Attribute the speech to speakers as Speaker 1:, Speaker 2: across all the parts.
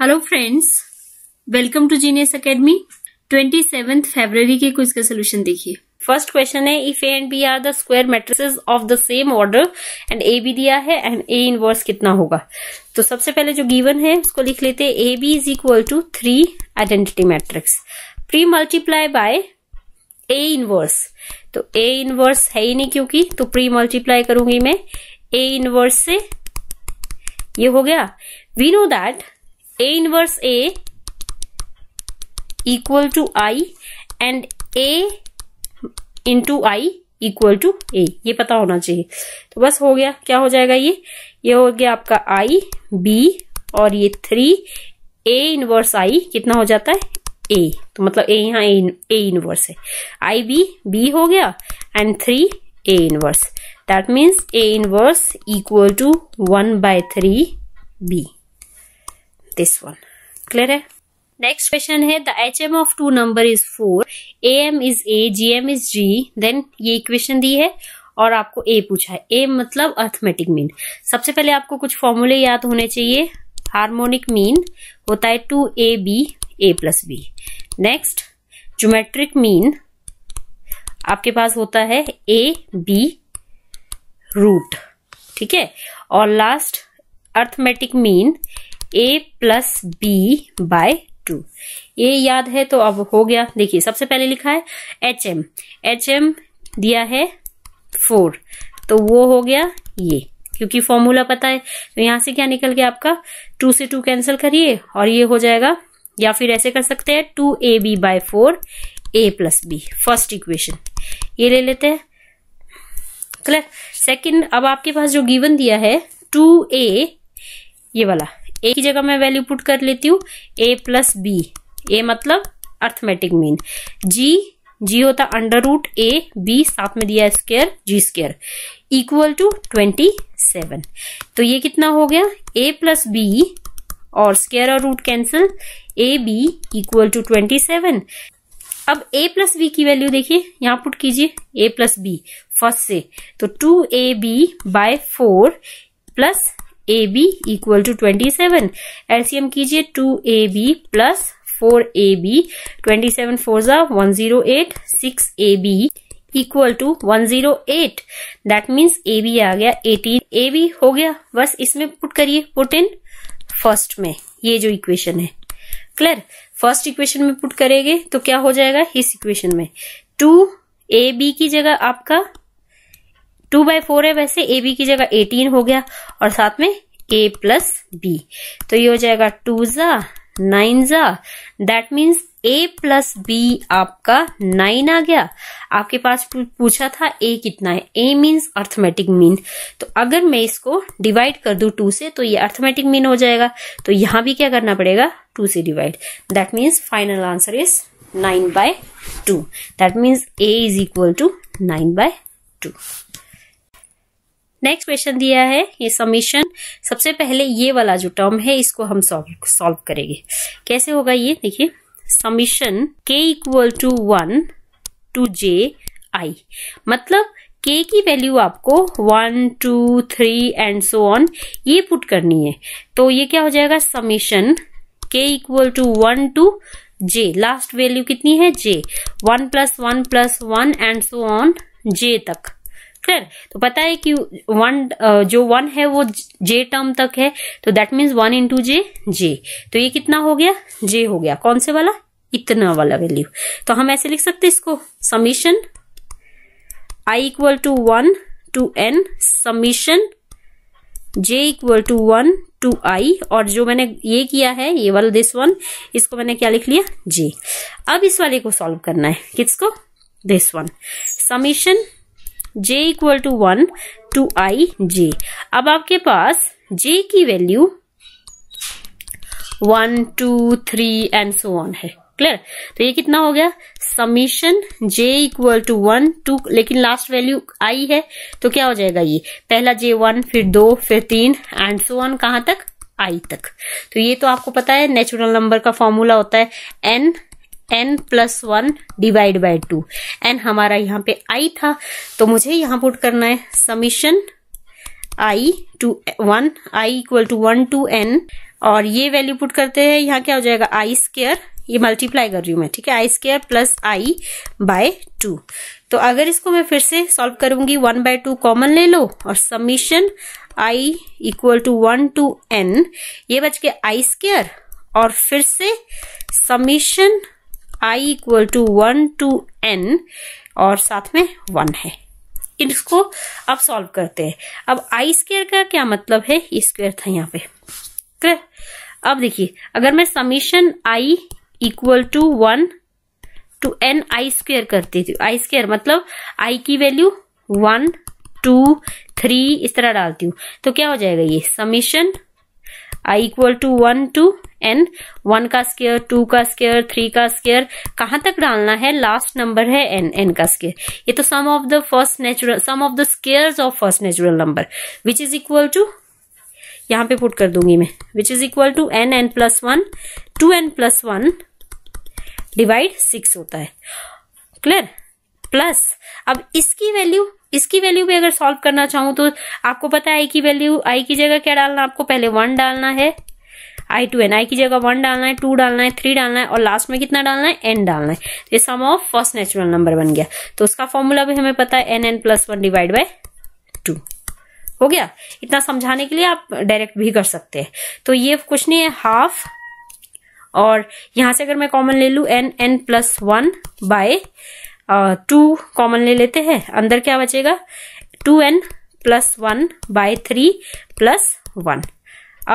Speaker 1: Hello friends welcome to Genius twenty seventh February के quiz का solution देखिए first question है if A and B are the square matrices of the same order and A B दिया है and A inverse कितना होगा तो सबसे पहले जो गिवन है उसको लिख लेते हैं A B is equal to three identity matrix premultiply by A inverse तो ए इनवर्स है ही नहीं क्योंकि तो प्री मल्टीप्लाई करूंगी मैं ए इनवर्स से ये हो गया we know that A inverse A equal to I and A to I equal to A ये पता होना चाहिए तो बस हो गया क्या हो जाएगा ये ये हो गया आपका आई बी और ये थ्री ए इनवर्स आई कितना हो जाता है ए तो मतलब ए यहाँ A इनवर्स है आई बी बी हो गया and three A inverse that means A inverse equal to one by three B this one. Clear? Next question है the HM of two number is four, AM is A, GM is G. Then ये equation दी है और आपको ए पूछा है ए मतलब arithmetic mean सबसे पहले आपको कुछ फॉर्मूले याद होने चाहिए हार्मोनिक मीन होता है two A B A plus B next geometric mean आपके पास होता है ए बी रूट ठीक है और last arithmetic mean A plus B by two A याद है तो अब हो गया देखिए सबसे पहले लिखा है एच एम एच एम दिया है फोर तो वो हो गया ये क्योंकि फॉर्मूला पता है तो यहां से क्या निकल गया आपका टू से टू कैंसिल करिए और ये हो जाएगा या फिर ऐसे कर सकते हैं two A b by four a plus b first equation ये ले लेते हैं क्लियर सेकंड अब आपके पास जो गिवन दिया है टू ए ये वाला ए की जगह मैं वैल्यू पुट कर लेती हूँ ए प्लस बी ए मतलब अर्थमेटिक मीन जी जी होता अंडर रूट ए बी साथ में दिया स्केयर जी square equal to twenty seven तो ये कितना हो गया ए प्लस बी और स्केयर और root cancel a b equal to twenty seven अब ए प्लस बी की वैल्यू देखिए यहाँ पुट कीजिए ए प्लस बी फर्स्ट से तो two A b by four plus a b equal to twenty seven LCM कीजिए two A b plus four a b twenty seven four जा one zero eight six a b equal to one zero eight that means a b आ गया eighteen A B हो गया बस इसमें put करिए put in first में ये जो इक्वेशन है क्लियर फर्स्ट इक्वेशन में पुट करेंगे तो क्या हो जाएगा इस इक्वेशन में टू ए बी की जगह आपका टू बाय फोर है वैसे ए बी की जगह एटीन हो गया और साथ में ए प्लस बी तो ये हो जाएगा टू जा नाइन जा that means a plus b आपका नाइन आ गया आपके पास पूछा था ए कितना है ए मीन्स अर्थमेटिक मीन तो अगर मैं इसको डिवाइड कर दू टू से तो ये अर्थमेटिक मीन हो जाएगा तो यहां भी क्या करना पड़ेगा टू से divide that means final answer is nine by two that means a is equal to nine by two next question दिया है ये समीशन सबसे पहले ये वाला जो टर्म है इसको हम सॉल्व सॉल्व करेंगे कैसे होगा ये देखिए summation k equal to one to j i मतलब के की वैल्यू आपको one two three and so on ये पुट करनी है तो ये क्या हो जाएगा summation k equal to one to j last value कितनी है j one plus one plus one and so on j तक स्थिर तो पता है कि वन uh, जो वन है वो जे टर्म तक है तो that means one into j j तो ये कितना हो गया जे हो गया कौन से वाला इतना वाला वैल्यू तो हम ऐसे लिख सकते इसको summation i equal to one to n summation j equal to one to i और जो मैंने ये किया है ये वाला दिस वन इसको मैंने क्या लिख लिया जे अब इस वाले को सॉल्व करना है किसको this one summation j equal to one to i j अब आपके पास जे की value one two three and so on है क्लियर तो ये कितना हो गया summation j equal to one to लेकिन लास्ट वैल्यू आई है तो क्या हो जाएगा ये पहला जे वन फिर दो फिर तीन एंड सो ऑन कहां तक आई तक तो ये तो आपको पता है नेचुरल नंबर का फॉर्मूला होता है n n plus one divide by two n हमारा यहाँ पे आई था तो मुझे यहाँ पुट करना है summation i to one i equal to one to n और ये वैल्यू पुट करते हैं यहाँ क्या हो जाएगा आई स्केयर ये मल्टीप्लाई कर रही हूं मैं ठीक है i square plus i by two तो अगर इसको मैं फिर से सॉल्व करूंगी वन बाय टू कॉमन ले लो और summation i equal to one to n ये बच के आई स्केयर और फिर से summation i equal to one to n और साथ में वन है इसको अब सॉल्व करते हैं अब आई स्क्र का क्या मतलब है स्क्वेयर था यहाँ पे क्लियर अब देखिए अगर मैं summation i equal to one to n i स्क्र करती थी आई स्क्वेयर मतलब आई की वैल्यू वन टू थ्री इस तरह डालती हूँ तो क्या हो जाएगा ये summation i equal to one to n one का स्केयर टू का स्केयर थ्री का स्केयर कहाँ तक डालना है लास्ट नंबर है एन एन का स्केयर ये तो sum of the first natural sum of the square of first natural number which is equal to यहाँ पे पुट कर दूंगी मैं which is equal to n n plus one to n plus one divide six होता है clear plus अब इसकी value इसकी वैल्यू भी अगर सॉल्व करना चाहूं तो आपको पता है आई की वैल्यू आई की जगह क्या डालना आपको पहले वन डालना है आई टू एन आई की जगह वन डालना है टू डालना है थ्री डालना है और लास्ट में कितना डालना है एन डालना है ये sum of first natural number बन गया तो उसका फॉर्मूला भी हमें पता है n n plus one divide by two हो गया इतना समझाने के लिए आप डायरेक्ट भी कर सकते हैं तो ये कुछ नहीं है हाफ और यहां से अगर मैं कॉमन ले लू n n plus one by two common ले लेते हैं अंदर क्या बचेगा two n plus one by three plus one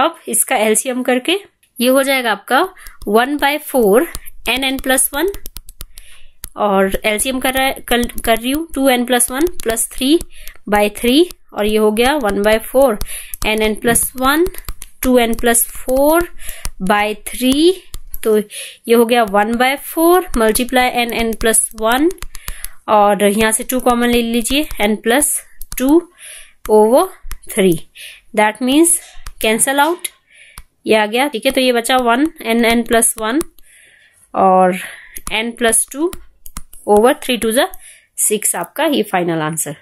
Speaker 1: अब इसका एलसीएम करके ये हो जाएगा आपका one by four n n plus one और एलसीएम कर रहा है कर, कर रही हूँ two n plus one plus three by three और ये हो गया one by four n n plus one to n plus four by three तो ये हो गया one by four multiply n n plus one और यहाँ से टू कॉमन ले लीजिए n plus two over three that means cancel out ये आ गया ठीक है तो ये बचा one n n plus one और n plus two over three two six आपका ये फाइनल आंसर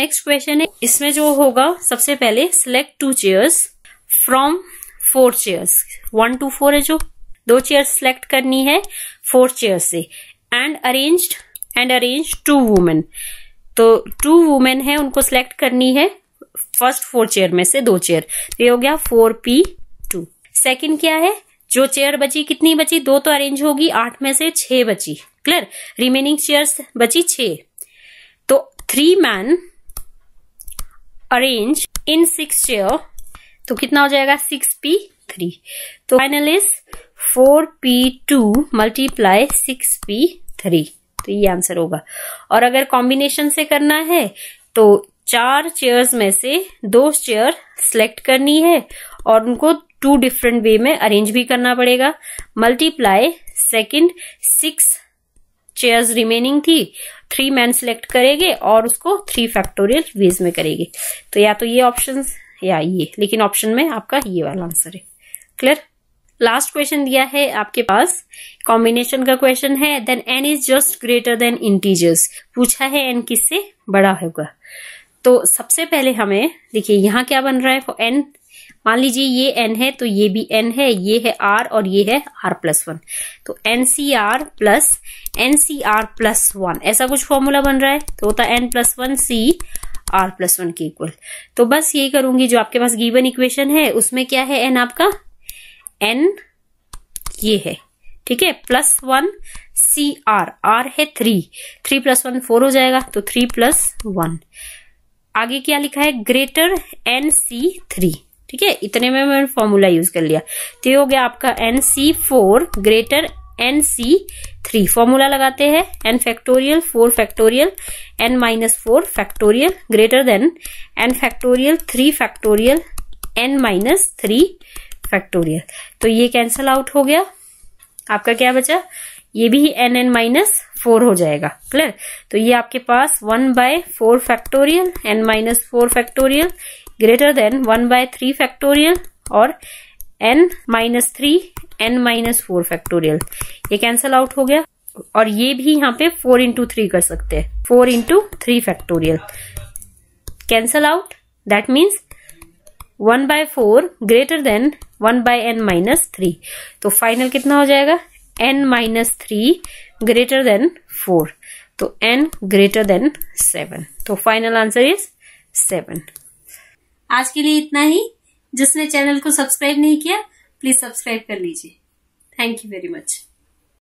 Speaker 1: नेक्स्ट क्वेश्चन है इसमें जो होगा सबसे पहले select two chairs from four chairs one to four है जो दो चेयर सिलेक्ट करनी है फोर चेयर से and arrange and arrange two women तो टू वुमेन है उनको सिलेक्ट करनी है फर्स्ट फोर चेयर में से दो चेयर तो ये हो गया फोर पी टू सेकेंड क्या है जो चेयर बची कितनी बची दो तो अरेंज होगी आठ में से छह बची क्लियर रिमेनिंग चेयर बची छ तो three man arrange in six chair तो कितना हो जाएगा सिक्स पी थ्री तो final is four P two multiply six P three तो ये आंसर होगा और अगर कॉम्बिनेशन से करना है तो चार चेयर्स में से दो चेयर सिलेक्ट करनी है और उनको टू डिफरेंट वे में अरेंज भी करना पड़ेगा multiply second six chairs remaining थी थ्री मैन सिलेक्ट करेंगे और उसको थ्री फैक्टोरियल वेज में करेंगे तो या तो ये ऑप्शन या ये लेकिन ऑप्शन में आपका ये वाला आंसर है क्लियर लास्ट क्वेश्चन दिया है आपके पास कॉम्बिनेशन का क्वेश्चन है then n is just greater than integers पूछा है एन किससे बड़ा होगा तो सबसे पहले हमें देखिए यहाँ क्या बन रहा है फॉर एन मान लीजिए ये एन है तो ये भी एन है ये है आर और ये है आर प्लस वन तो n C r plus n C r plus one ऐसा कुछ फॉर्मूला बन रहा है तो होता है n plus one C r plus one के इक्वल तो बस ये करूंगी जो आपके पास गिवन इक्वेशन है उसमें क्या है एन आपका एन ये है ठीक है plus one C r r है three three plus one four हो जाएगा तो थ्री प्लस वन आगे क्या लिखा है ग्रेटर एन सी थ्री ठीक है इतने में मैंने फॉर्मूला यूज कर लिया तो ये हो गया आपका n C four greater n C three formula लगाते हैं n factorial four factorial n minus four factorial greater than n factorial three factorial n minus three factorial तो ये कैंसल आउट हो गया आपका क्या बचा ये भी एन एन माइनस फोर हो जाएगा क्लियर तो ये आपके पास one by four factorial n minus four factorial greater than one by three factorial और n minus three n minus four factorial ये कैंसल आउट हो गया और ये भी यहाँ पे फोर इंटू थ्री कर सकते हैं four into three factorial cancel out that means one by four greater than one by n minus three तो फाइनल कितना हो जाएगा n minus three greater than four तो एन ग्रेटर देन सेवन तो final answer is seven आज के लिए इतना ही जिसने चैनल को सब्सक्राइब नहीं किया प्लीज सब्सक्राइब कर लीजिए थैंक यू वेरी मच